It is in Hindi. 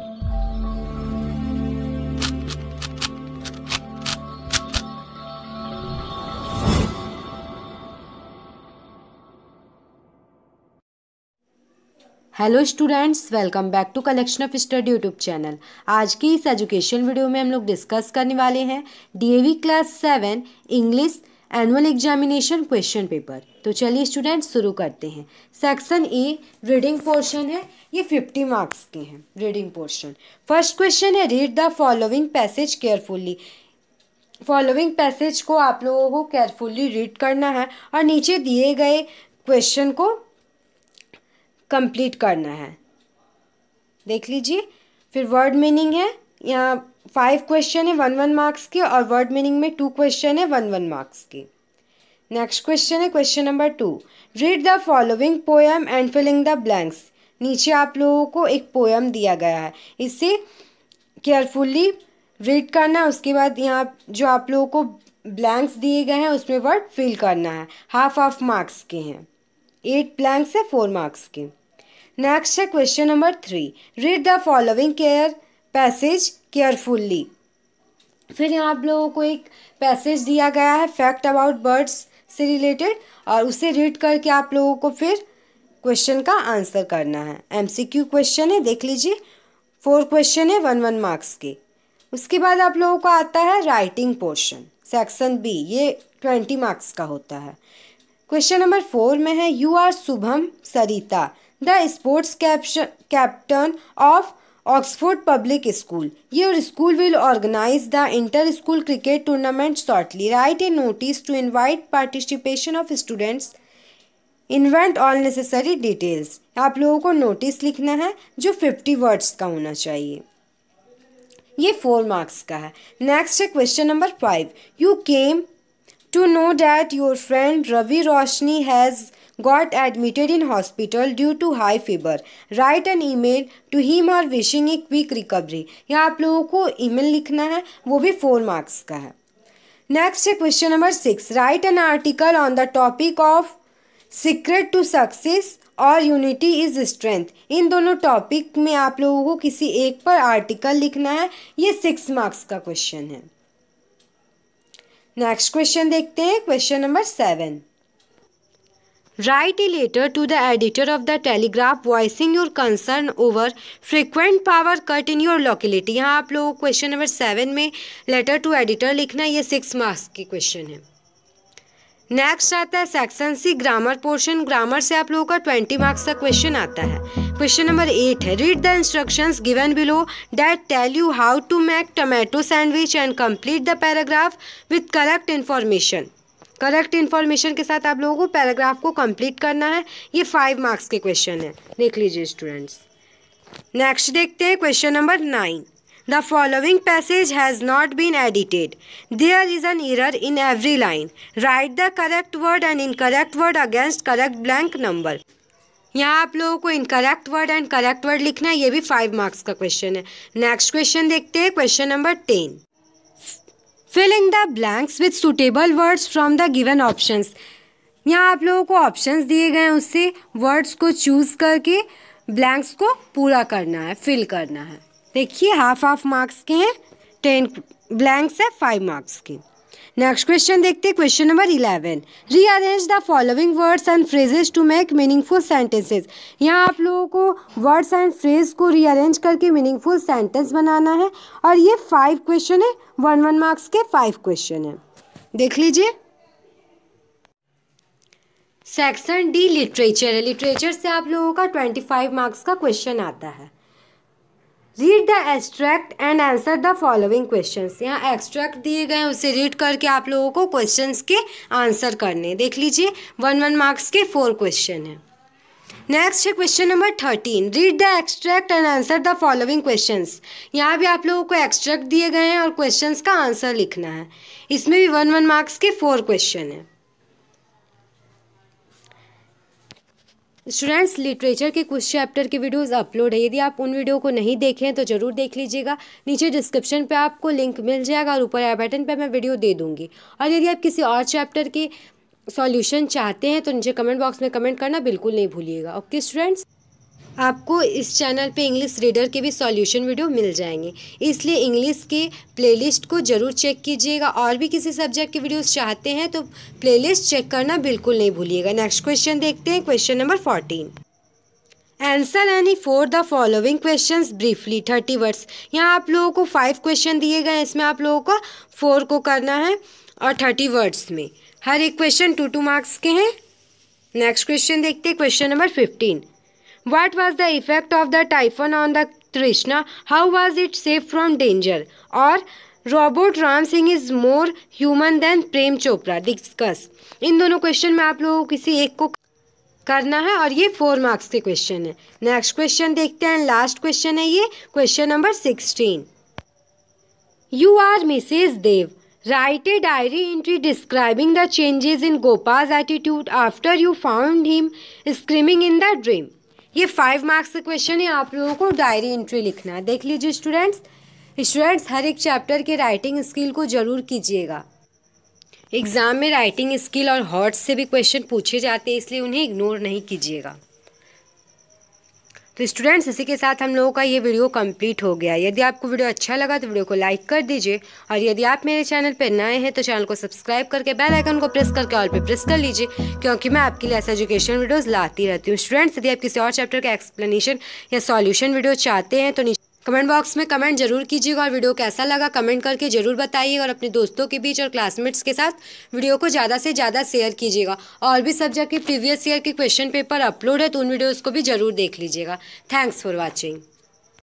Hello students welcome back to collection of study YouTube channel आज की इस एजुकेशन वीडियो में हम लोग डिस्कस करने वाले हैं DAV class seven English annual examination question paper तो चलिए स्टूडेंट शुरू करते हैं सेक्शन ए रीडिंग पोर्शन है ये फिफ्टी मार्क्स के हैं रीडिंग पोर्शन फर्स्ट क्वेश्चन है read the following passage carefully following passage को आप लोगों को केयरफुली रीड करना है और नीचे दिए गए क्वेश्चन को कंप्लीट करना है देख लीजिए फिर वर्ड मीनिंग है यहाँ फाइव क्वेश्चन है वन वन मार्क्स के और वर्ड मीनिंग में टू क्वेश्चन है वन वन मार्क्स के नेक्स्ट क्वेश्चन है question number two read the following poem and filling the blanks नीचे आप लोगों को एक पोएम दिया गया है इसे केयरफुल्ली रीड करना उसके बाद यहाँ जो आप लोगों को ब्लैंक्स दिए गए हैं उसमें वर्ड फिल करना है हाफ ऑफ मार्क्स के हैं एट ब्लैंक्स है फोर मार्क्स के नेक्स्ट है question number three read the following care passage carefully फिर यहाँ आप लोगों को एक पैसेज दिया गया है फैक्ट अबाउट बर्ड्स से रिलेटेड और उसे रीड करके आप लोगों को फिर क्वेश्चन का आंसर करना है एमसीक्यू क्वेश्चन है देख लीजिए फोर क्वेश्चन है वन वन मार्क्स के उसके बाद आप लोगों को आता है राइटिंग पोर्शन सेक्शन बी ये ट्वेंटी मार्क्स का होता है क्वेश्चन नंबर फोर में है you are Shubham Sarita the sports caption captain of Oxford public school your school will organise the inter school cricket tournament shortly write a notice to invite participation of students invent all necessary details आप लोगों को नोटिस लिखना है जो फिफ्टी वर्ड्स का होना चाहिए ये फोर मार्क्स का है नेक्स्ट है question number five you came to know that your friend Ravi Roshni has got admitted in hospital due to high fever. Write an email to him or wishing a quick recovery. यहाँ आप लोगों को मेल लिखना है वो भी फोर मार्क्स का है नेक्स्ट है question number six write an article on the topic of secret to success और यूनिटी इज स्ट्रेंथ इन दोनों टॉपिक में आप लोगों को किसी एक पर आर्टिकल लिखना है ये सिक्स मार्क्स का क्वेश्चन है नेक्स्ट क्वेश्चन देखते हैं question number seven Write a letter to the editor of the Telegraph voicing your concern over frequent power cut in your locality. यहाँ आप लोगों को क्वेश्चन नंबर सेवन में लेटर टू एडिटर लिखना ये सिक्स मार्क्स की क्वेश्चन है नेक्स्ट आता है section C grammar portion grammar से आप लोगों का ट्वेंटी मार्क्स का क्वेश्चन आता है क्वेश्चन नंबर एट है read the instructions given below that tell you how to make tomato sandwich and complete the paragraph with correct information correct information के साथ आप लोगों को पैराग्राफ को कंप्लीट करना है ये फाइव मार्क्स के क्वेश्चन है देख लीजिए स्टूडेंट्स नेक्स्ट देखते हैं question number nine the following passage has not been edited there is an an in every line write the correct word and incorrect word against correct blank number यहाँ आप लोगों को incorrect word and correct word लिखना है ये भी फाइव मार्क्स का क्वेश्चन है नेक्स्ट क्वेश्चन देखते हैं question number ten fill in the blanks with suitable words from the given options यहाँ आप लोगों को ऑप्शंस दिए गए हैं उससे वर्ड्स को चूज़ करके ब्लैंक्स को पूरा करना है फिल करना है देखिए हाफ हाफ मार्क्स के हैं टेन ब्लैंक्स है फाइव मार्क्स के नेक्स्ट क्वेश्चन देखते हैं question number eleven rearrange the following words and phrases to make meaningful sentences यहाँ आप लोगों को वर्ड्स एंड फ्रेज को रीअरेंज करके मीनिंगफुल सेंटेंस बनाना है और ये फाइव क्वेश्चन है वन वन मार्क्स के फाइव क्वेश्चन है देख लीजिए सेक्शन डी लिटरेचर है लिटरेचर से आप लोगों का ट्वेंटी फाइव मार्क्स का क्वेश्चन आता है read the extract and answer the following question यहाँ एक्स्ट्रैक्ट दिए गए हैं उसे रीड करके आप लोगों को क्वेश्चन के आंसर करने देख लीजिए वन वन मार्क्स के फोर क्वेश्चन हैं नेक्स्ट है question number thirteen read the extract and answer the following question यहाँ भी आप लोगों को एक्सट्रैक्ट दिए गए हैं और क्वेश्चन का आंसर लिखना है इसमें भी वन वन मार्क्स के फोर क्वेश्चन हैं स्टूडेंट्स लिटरेचर के कुछ चैप्टर के वीडियोस अपलोड है यदि आप उन वीडियो को नहीं देखे हैं तो ज़रूर देख लीजिएगा नीचे डिस्क्रिप्शन पे आपको लिंक मिल जाएगा और ऊपर आई बटन पे मैं वीडियो दे दूँगी और यदि आप किसी और चैप्टर के सॉल्यूशन चाहते हैं तो नीचे कमेंट बॉक्स में कमेंट करना बिल्कुल नहीं भूलिएगा ओके स्टूडेंट्स आपको इस चैनल पे इंग्लिश रीडर के भी सॉल्यूशन वीडियो मिल जाएंगे इसलिए इंग्लिश के प्लेलिस्ट को ज़रूर चेक कीजिएगा और भी किसी सब्जेक्ट के वीडियोस चाहते हैं तो प्लेलिस्ट चेक करना बिल्कुल नहीं भूलिएगा नेक्स्ट क्वेश्चन देखते हैं question number fourteen answer any four the following questions briefly thirty words यहाँ आप लोगों को फाइव क्वेश्चन दिए गए इसमें आप लोगों का फोर को करना है और थर्टी वर्ड्स में हर एक क्वेश्चन टू टू मार्क्स के हैं नेक्स्ट क्वेश्चन देखते हैं question number fifteen What was the effect of the typhoon on the Krishna how was it safe from danger और Robert Ram Singh is more human than Prem Chopra discuss इन दोनों क्वेश्चन में आप लोगों को किसी एक को करना है और ये फोर मार्क्स के क्वेश्चन है नेक्स्ट क्वेश्चन देखते हैं लास्ट क्वेश्चन है ये question number sixteen you are Mrs Dev write a diary entry describing the changes in Gopa's attitude after you found him screaming in the dream ये फाइव मार्क्स का क्वेश्चन है आप लोगों को डायरी एंट्री लिखना है देख लीजिए स्टूडेंट्स स्टूडेंट्स हर एक चैप्टर के राइटिंग स्किल को जरूर कीजिएगा एग्ज़ाम में राइटिंग स्किल और हॉट्स से भी क्वेश्चन पूछे जाते हैं इसलिए उन्हें इग्नोर नहीं कीजिएगा तो स्टूडेंट्स इसी के साथ हम लोगों का ये वीडियो कंप्लीट हो गया यदि आपको वीडियो अच्छा लगा तो वीडियो को लाइक कर दीजिए और यदि आप मेरे चैनल पर नए हैं तो चैनल को सब्सक्राइब करके बेल आइकन को प्रेस करके ऑल पे प्रेस कर लीजिए क्योंकि मैं आपके लिए ऐसा एजुकेशन वीडियोज़ लाती रहती हूँ स्टूडेंट्स यदि आप किसी और चैप्टर का एक्सप्लेनेशन या सॉल्यूशन वीडियो चाहते हैं तो कमेंट बॉक्स में कमेंट जरूर कीजिएगा और वीडियो कैसा लगा कमेंट करके ज़रूर बताइए और अपने दोस्तों के बीच और क्लासमेट्स के साथ वीडियो को ज़्यादा से ज़्यादा शेयर कीजिएगा और भी सब्जेक्ट के प्रीवियस ईयर के क्वेश्चन पेपर अपलोड है तो उन वीडियोज़ को भी ज़रूर देख लीजिएगा थैंक्स फॉर वॉचिंग